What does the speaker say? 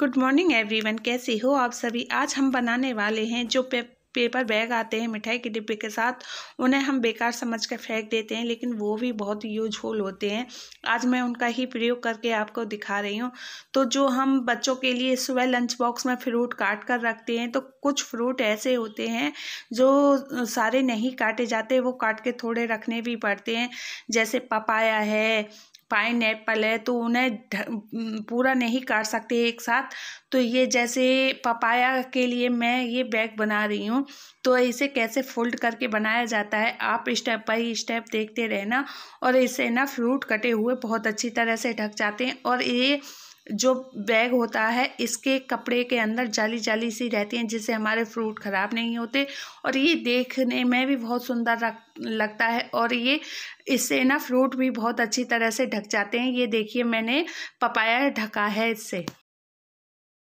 good morning everyone कैसे हो आप सभी आज हम बनाने वाले हैं जो पे पेपर बैग आते हैं मिठाई के डिब्बे के साथ उन्हें हम बेकार समझ कर फेंक देते हैं लेकिन वो भी बहुत यूजफुल होते हैं आज मैं उनका ही प्रयोग करके आपको दिखा रही हूँ तो जो हम बच्चों के लिए सुबह लंच बॉक्स में फ्रूट काट कर रखते हैं तो कुछ फ्रूट ऐसे होते हैं जो सारे नहीं काटे जाते वो काट के थोड़े रखने भी पड़ते हैं जैसे पपाया है पाइन एप्पल है तो उन्हें पूरा नहीं काट सकते एक साथ तो ये जैसे पपाया के लिए मैं ये बैग बना रही हूँ तो इसे कैसे फोल्ड करके बनाया जाता है आप स्टेप बाई स्टेप देखते रहना और इसे ना फ्रूट कटे हुए बहुत अच्छी तरह से ढक जाते हैं और ये जो बैग होता है इसके कपड़े के अंदर जाली जाली सी रहती हैं जिससे हमारे फ्रूट ख़राब नहीं होते और ये देखने में भी बहुत सुंदर लगता है और ये इससे ना फ्रूट भी बहुत अच्छी तरह से ढक जाते हैं ये देखिए मैंने पपाया ढका है इससे